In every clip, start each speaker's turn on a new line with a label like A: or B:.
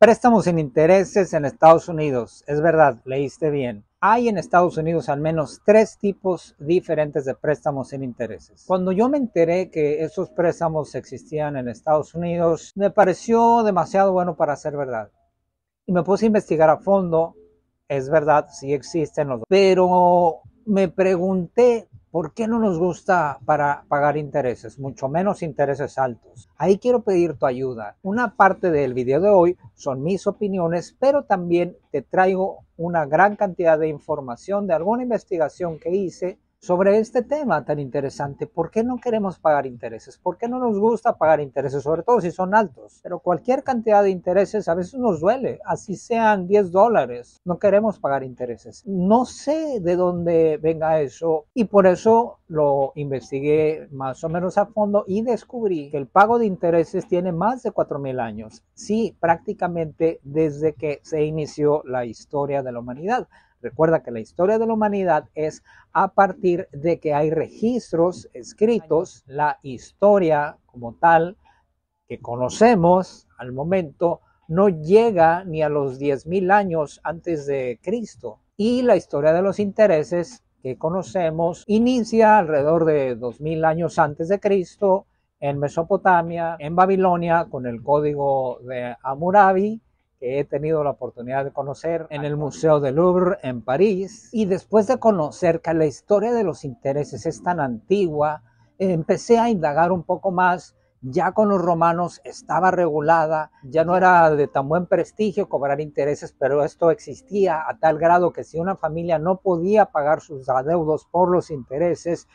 A: Préstamos sin intereses en Estados Unidos. Es verdad, leíste bien. Hay en Estados Unidos al menos tres tipos diferentes de préstamos sin intereses. Cuando yo me enteré que esos préstamos existían en Estados Unidos, me pareció demasiado bueno para ser verdad. Y me puse a investigar a fondo. Es verdad, sí existen los dos. Pero me pregunté ¿Por qué no nos gusta para pagar intereses, mucho menos intereses altos? Ahí quiero pedir tu ayuda. Una parte del video de hoy son mis opiniones, pero también te traigo una gran cantidad de información de alguna investigación que hice sobre este tema tan interesante. ¿Por qué no queremos pagar intereses? ¿Por qué no nos gusta pagar intereses? Sobre todo si son altos. Pero cualquier cantidad de intereses a veces nos duele, así sean 10 dólares. No queremos pagar intereses. No sé de dónde venga eso y por eso lo investigué más o menos a fondo y descubrí que el pago de intereses tiene más de 4.000 años. Sí, prácticamente desde que se inició la historia de la humanidad. Recuerda que la historia de la humanidad es a partir de que hay registros escritos, la historia como tal que conocemos al momento no llega ni a los 10.000 años antes de Cristo. Y la historia de los intereses que conocemos inicia alrededor de 2.000 años antes de Cristo en Mesopotamia, en Babilonia, con el código de Hammurabi, que he tenido la oportunidad de conocer en el Museo del Louvre en París. Y después de conocer que la historia de los intereses es tan antigua, empecé a indagar un poco más. Ya con los romanos estaba regulada, ya no era de tan buen prestigio cobrar intereses, pero esto existía a tal grado que si una familia no podía pagar sus adeudos por los intereses,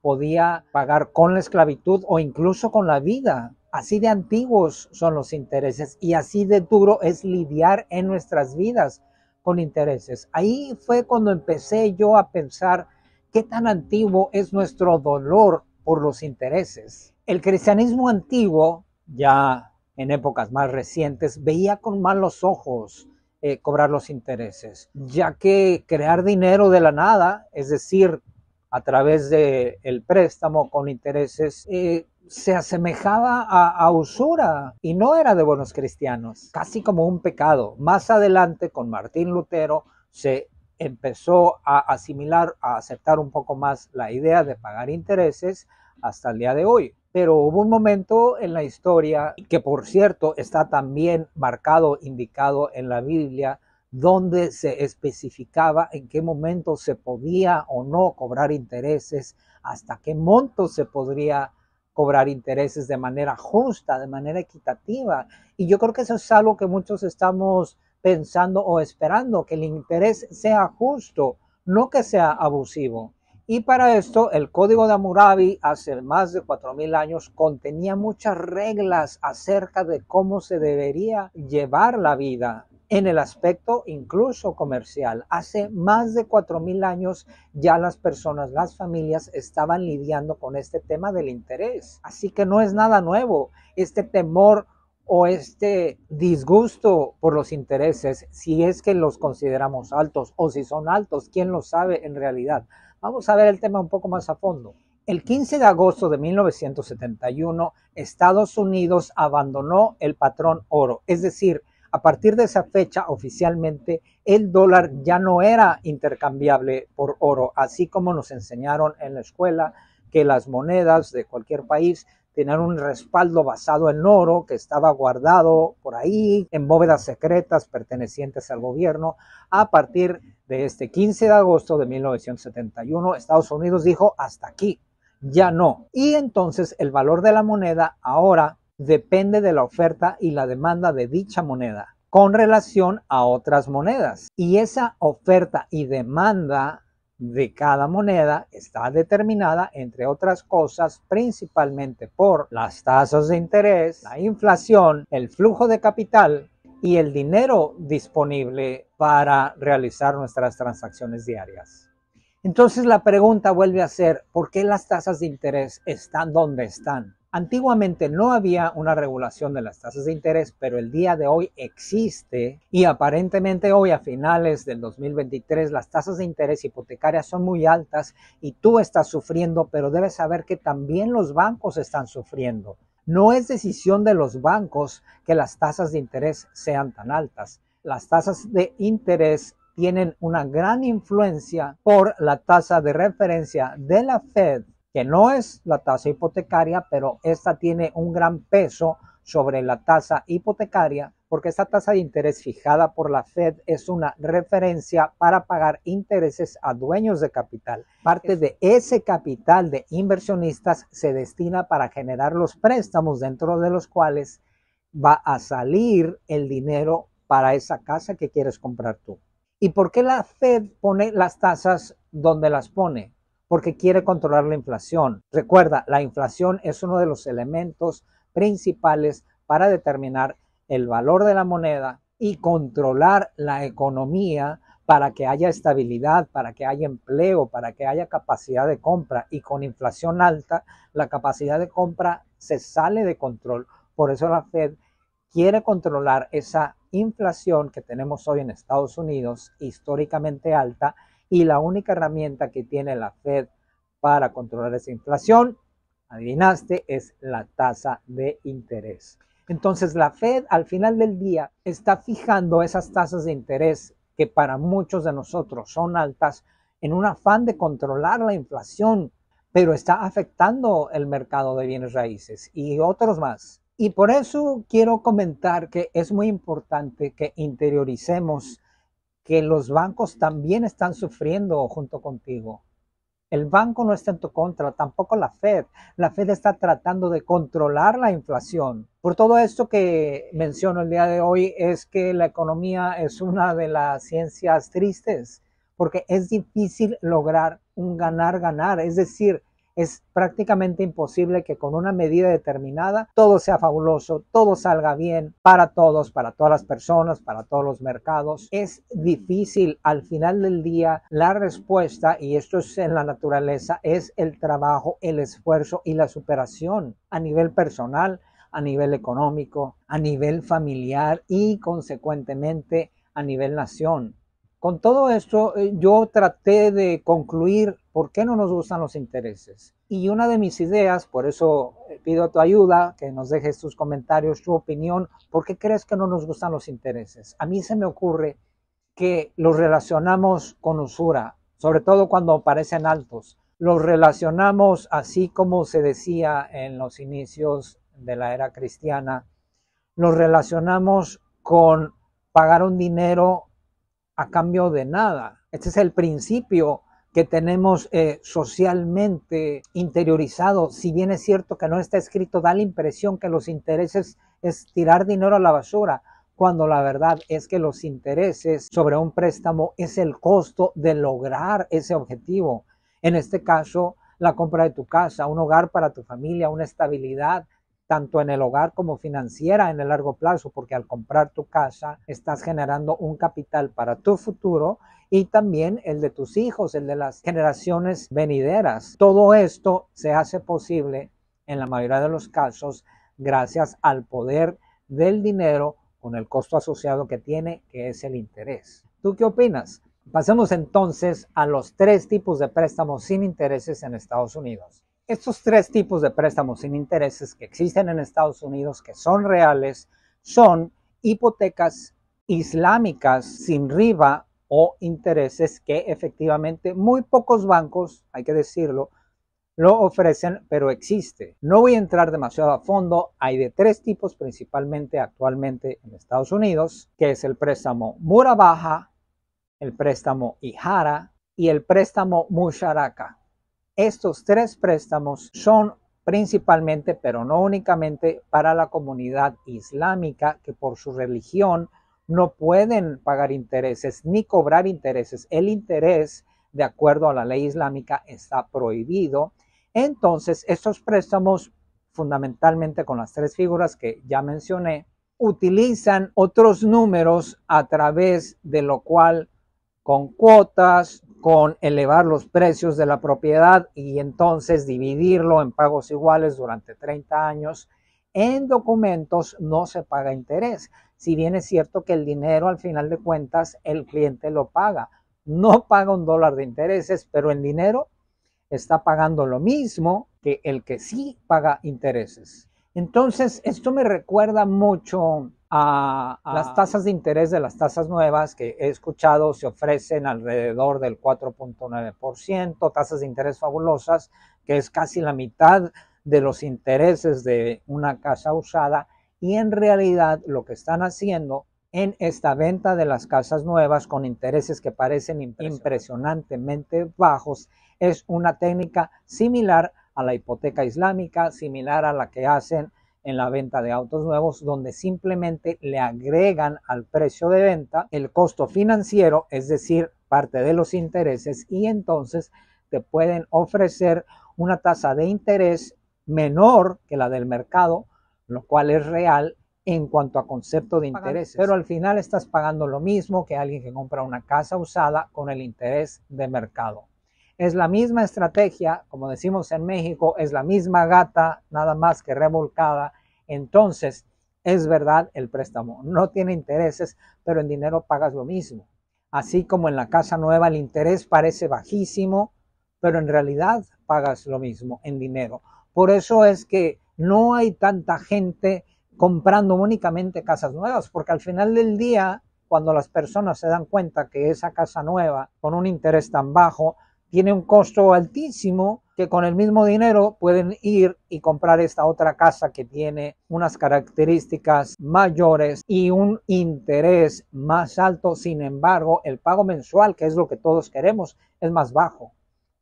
A: podía pagar con la esclavitud o incluso con la vida Así de antiguos son los intereses y así de duro es lidiar en nuestras vidas con intereses. Ahí fue cuando empecé yo a pensar qué tan antiguo es nuestro dolor por los intereses. El cristianismo antiguo, ya en épocas más recientes, veía con malos ojos eh, cobrar los intereses, ya que crear dinero de la nada, es decir, a través del el préstamo con intereses, eh, se asemejaba a, usura y no era de buenos cristianos, casi como un pecado. Más adelante, con Martín Lutero, se empezó a asimilar, a aceptar un poco más la idea de pagar intereses hasta el día de hoy. Pero hubo un momento en la historia, que por cierto está también marcado, indicado en la Biblia, donde se especificaba en qué momento se podía o no cobrar intereses, hasta qué monto se podría cobrar intereses de manera justa, de manera equitativa. Y yo creo que eso es algo que muchos estamos pensando o esperando, que el interés sea justo, no que sea abusivo. Y para esto, el Código de Hammurabi hace más de cuatro 4.000 años contenía muchas reglas acerca de cómo se debería llevar la vida en el aspecto incluso comercial. Hace más de 4.000 años ya las personas, las familias estaban lidiando con este tema del interés. Así que no es nada nuevo este temor o este disgusto por los intereses, si es que los consideramos altos o si son altos, quién lo sabe en realidad. Vamos a ver el tema un poco más a fondo. El 15 de agosto de 1971, Estados Unidos abandonó el patrón oro, es decir, a partir de esa fecha, oficialmente, el dólar ya no era intercambiable por oro, así como nos enseñaron en la escuela que las monedas de cualquier país tenían un respaldo basado en oro que estaba guardado por ahí en bóvedas secretas pertenecientes al gobierno. A partir de este 15 de agosto de 1971, Estados Unidos dijo hasta aquí, ya no. Y entonces el valor de la moneda ahora depende de la oferta y la demanda de dicha moneda con relación a otras monedas. Y esa oferta y demanda de cada moneda está determinada, entre otras cosas, principalmente por las tasas de interés, la inflación, el flujo de capital y el dinero disponible para realizar nuestras transacciones diarias. Entonces la pregunta vuelve a ser, ¿por qué las tasas de interés están donde están? Antiguamente no había una regulación de las tasas de interés, pero el día de hoy existe y aparentemente hoy a finales del 2023 las tasas de interés hipotecarias son muy altas y tú estás sufriendo, pero debes saber que también los bancos están sufriendo. No es decisión de los bancos que las tasas de interés sean tan altas. Las tasas de interés tienen una gran influencia por la tasa de referencia de la Fed que no es la tasa hipotecaria, pero esta tiene un gran peso sobre la tasa hipotecaria, porque esta tasa de interés fijada por la Fed es una referencia para pagar intereses a dueños de capital. Parte de ese capital de inversionistas se destina para generar los préstamos dentro de los cuales va a salir el dinero para esa casa que quieres comprar tú. ¿Y por qué la Fed pone las tasas donde las pone? porque quiere controlar la inflación. Recuerda, la inflación es uno de los elementos principales para determinar el valor de la moneda y controlar la economía para que haya estabilidad, para que haya empleo, para que haya capacidad de compra. Y con inflación alta, la capacidad de compra se sale de control. Por eso la Fed quiere controlar esa inflación que tenemos hoy en Estados Unidos, históricamente alta, y la única herramienta que tiene la Fed para controlar esa inflación, adivinaste, es la tasa de interés. Entonces la Fed al final del día está fijando esas tasas de interés que para muchos de nosotros son altas en un afán de controlar la inflación, pero está afectando el mercado de bienes raíces y otros más. Y por eso quiero comentar que es muy importante que interioricemos que los bancos también están sufriendo junto contigo. El banco no está en tu contra, tampoco la Fed. La Fed está tratando de controlar la inflación. Por todo esto que menciono el día de hoy es que la economía es una de las ciencias tristes, porque es difícil lograr un ganar-ganar, es decir, es prácticamente imposible que con una medida determinada todo sea fabuloso, todo salga bien para todos, para todas las personas, para todos los mercados. Es difícil al final del día la respuesta, y esto es en la naturaleza, es el trabajo, el esfuerzo y la superación a nivel personal, a nivel económico, a nivel familiar y consecuentemente a nivel nación. Con todo esto, eh, yo traté de concluir ¿Por qué no nos gustan los intereses? Y una de mis ideas, por eso eh, pido tu ayuda, que nos dejes tus comentarios, tu opinión, ¿por qué crees que no nos gustan los intereses? A mí se me ocurre que los relacionamos con usura, sobre todo cuando parecen altos. Los relacionamos así como se decía en los inicios de la era cristiana, los relacionamos con pagar un dinero a cambio de nada. Este es el principio que tenemos eh, socialmente interiorizado, si bien es cierto que no está escrito, da la impresión que los intereses es tirar dinero a la basura, cuando la verdad es que los intereses sobre un préstamo es el costo de lograr ese objetivo. En este caso, la compra de tu casa, un hogar para tu familia, una estabilidad tanto en el hogar como financiera en el largo plazo, porque al comprar tu casa estás generando un capital para tu futuro y también el de tus hijos, el de las generaciones venideras. Todo esto se hace posible en la mayoría de los casos gracias al poder del dinero con el costo asociado que tiene, que es el interés. ¿Tú qué opinas? Pasemos entonces a los tres tipos de préstamos sin intereses en Estados Unidos. Estos tres tipos de préstamos sin intereses que existen en Estados Unidos, que son reales, son hipotecas islámicas sin riba o intereses que efectivamente muy pocos bancos, hay que decirlo, lo ofrecen, pero existe. No voy a entrar demasiado a fondo. Hay de tres tipos principalmente actualmente en Estados Unidos, que es el préstamo Murabaja, el préstamo Ijara y el préstamo Musharaka. Estos tres préstamos son principalmente, pero no únicamente, para la comunidad islámica que por su religión no pueden pagar intereses ni cobrar intereses. El interés, de acuerdo a la ley islámica, está prohibido. Entonces, estos préstamos, fundamentalmente con las tres figuras que ya mencioné, utilizan otros números a través de lo cual, con cuotas, con elevar los precios de la propiedad y entonces dividirlo en pagos iguales durante 30 años, en documentos no se paga interés. Si bien es cierto que el dinero al final de cuentas el cliente lo paga, no paga un dólar de intereses, pero en dinero está pagando lo mismo que el que sí paga intereses. Entonces, esto me recuerda mucho a, a, las tasas de interés de las tasas nuevas que he escuchado se ofrecen alrededor del 4.9%, tasas de interés fabulosas, que es casi la mitad de los intereses de una casa usada y en realidad lo que están haciendo en esta venta de las casas nuevas con intereses que parecen impresionantemente bajos es una técnica similar a la hipoteca islámica, similar a la que hacen en la venta de autos nuevos, donde simplemente le agregan al precio de venta el costo financiero, es decir, parte de los intereses, y entonces te pueden ofrecer una tasa de interés menor que la del mercado, lo cual es real en cuanto a concepto de interés. Pero al final estás pagando lo mismo que alguien que compra una casa usada con el interés de mercado. Es la misma estrategia, como decimos en México, es la misma gata, nada más que revolcada. Entonces, es verdad, el préstamo no tiene intereses, pero en dinero pagas lo mismo. Así como en la casa nueva el interés parece bajísimo, pero en realidad pagas lo mismo en dinero. Por eso es que no hay tanta gente comprando únicamente casas nuevas, porque al final del día, cuando las personas se dan cuenta que esa casa nueva, con un interés tan bajo, tiene un costo altísimo, que con el mismo dinero pueden ir y comprar esta otra casa que tiene unas características mayores y un interés más alto. Sin embargo, el pago mensual, que es lo que todos queremos, es más bajo.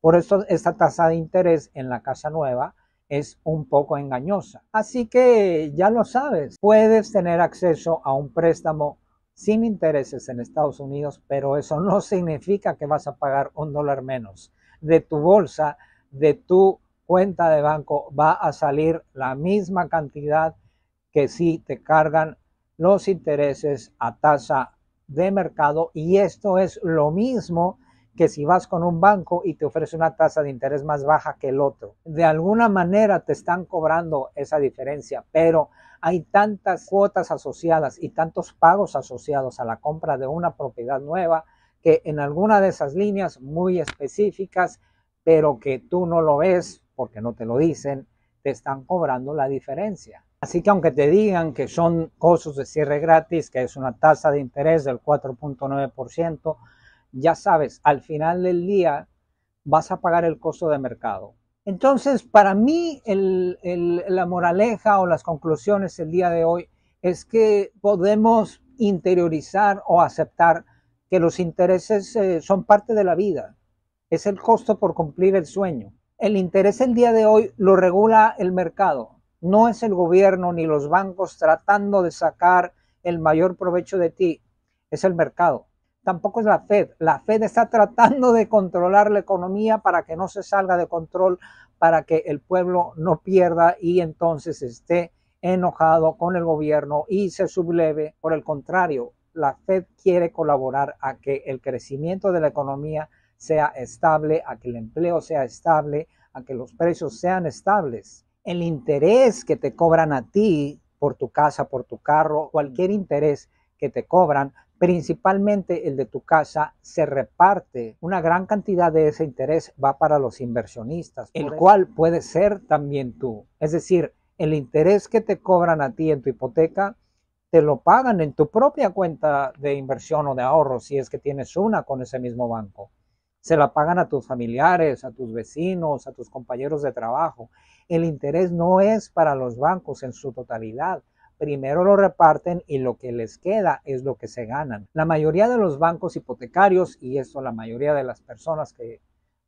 A: Por eso esta tasa de interés en la casa nueva es un poco engañosa. Así que ya lo sabes, puedes tener acceso a un préstamo sin intereses en Estados Unidos, pero eso no significa que vas a pagar un dólar menos. De tu bolsa, de tu cuenta de banco, va a salir la misma cantidad que si te cargan los intereses a tasa de mercado y esto es lo mismo que si vas con un banco y te ofrece una tasa de interés más baja que el otro. De alguna manera te están cobrando esa diferencia, pero hay tantas cuotas asociadas y tantos pagos asociados a la compra de una propiedad nueva que en alguna de esas líneas muy específicas, pero que tú no lo ves porque no te lo dicen, te están cobrando la diferencia. Así que aunque te digan que son costos de cierre gratis, que es una tasa de interés del 4.9%, ya sabes, al final del día vas a pagar el costo de mercado. Entonces, para mí, la moraleja o las conclusiones el día de hoy es que podemos interiorizar o aceptar que los intereses eh, son parte de la vida. Es el costo por cumplir el sueño. El interés el día de hoy lo regula el mercado. No es el gobierno ni los bancos tratando de sacar el mayor provecho de ti. Es el mercado tampoco es la Fed. La Fed está tratando de controlar la economía para que no se salga de control, para que el pueblo no pierda y entonces esté enojado con el gobierno y se subleve. Por el contrario, la Fed quiere colaborar a que el crecimiento de la economía sea estable, a que el empleo sea estable, a que los precios sean estables. El interés que te cobran a ti por tu casa, por tu carro, cualquier interés que te cobran, principalmente el de tu casa, se reparte. Una gran cantidad de ese interés va para los inversionistas, el cual puede ser también tú. Es decir, el interés que te cobran a ti en tu hipoteca, te lo pagan en tu propia cuenta de inversión o de ahorro, si es que tienes una con ese mismo banco. Se la pagan a tus familiares, a tus vecinos, a tus compañeros de trabajo. El interés no es para los bancos en su totalidad, primero lo reparten y lo que les queda es lo que se ganan. La mayoría de los bancos hipotecarios, y esto la mayoría de las personas que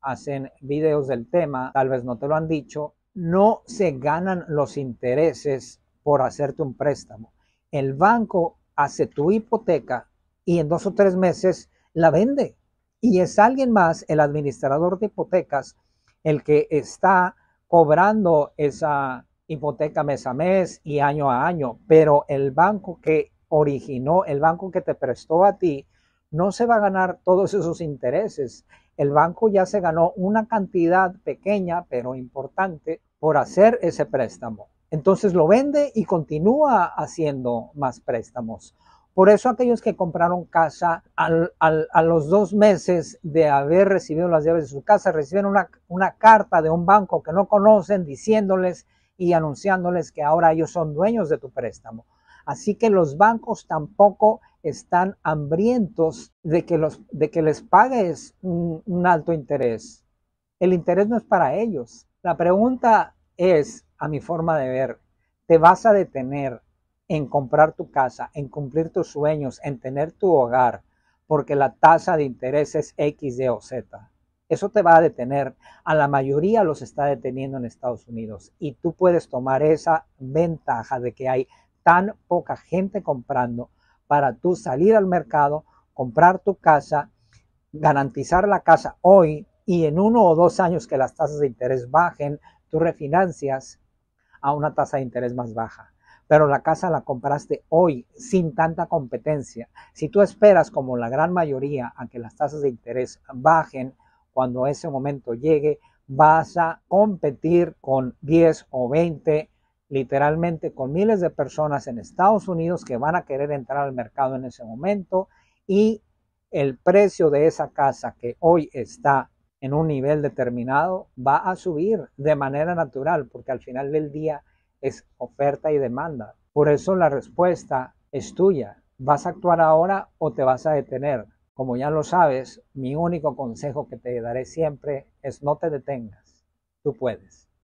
A: hacen videos del tema, tal vez no te lo han dicho, no se ganan los intereses por hacerte un préstamo. El banco hace tu hipoteca y en dos o tres meses la vende. Y es alguien más, el administrador de hipotecas, el que está cobrando esa hipoteca mes a mes y año a año, pero el banco que originó, el banco que te prestó a ti, no se va a ganar todos esos intereses. El banco ya se ganó una cantidad pequeña, pero importante, por hacer ese préstamo. Entonces lo vende y continúa haciendo más préstamos. Por eso aquellos que compraron casa a los dos meses de haber recibido las llaves de su casa, reciben una carta de un banco que no conocen diciéndoles y anunciándoles que ahora ellos son dueños de tu préstamo. Así que los bancos tampoco están hambrientos de que, los, de que les pagues un, alto interés. El interés no es para ellos. La pregunta es, a mi forma de ver, ¿te vas a detener en comprar tu casa, en cumplir tus sueños, en tener tu hogar, porque la tasa de interés es X, Y o Z? Eso te va a detener. A la mayoría los está deteniendo en Estados Unidos y tú puedes tomar esa ventaja de que hay tan poca gente comprando para tú salir al mercado, comprar tu casa, garantizar la casa hoy y en uno o dos años que las tasas de interés bajen, tú refinancias a una tasa de interés más baja. Pero la casa la compraste hoy sin tanta competencia. Si tú esperas, como la gran mayoría, a que las tasas de interés bajen, cuando ese momento llegue, vas a competir con 10 o 20, literalmente con miles de personas en Estados Unidos que van a querer entrar al mercado en ese momento y el precio de esa casa que hoy está en un nivel determinado va a subir de manera natural porque al final del día es oferta y demanda. Por eso la respuesta es tuya. ¿Vas a actuar ahora o te vas a detener? Como ya lo sabes, mi único consejo que te daré siempre es no te detengas, tú puedes.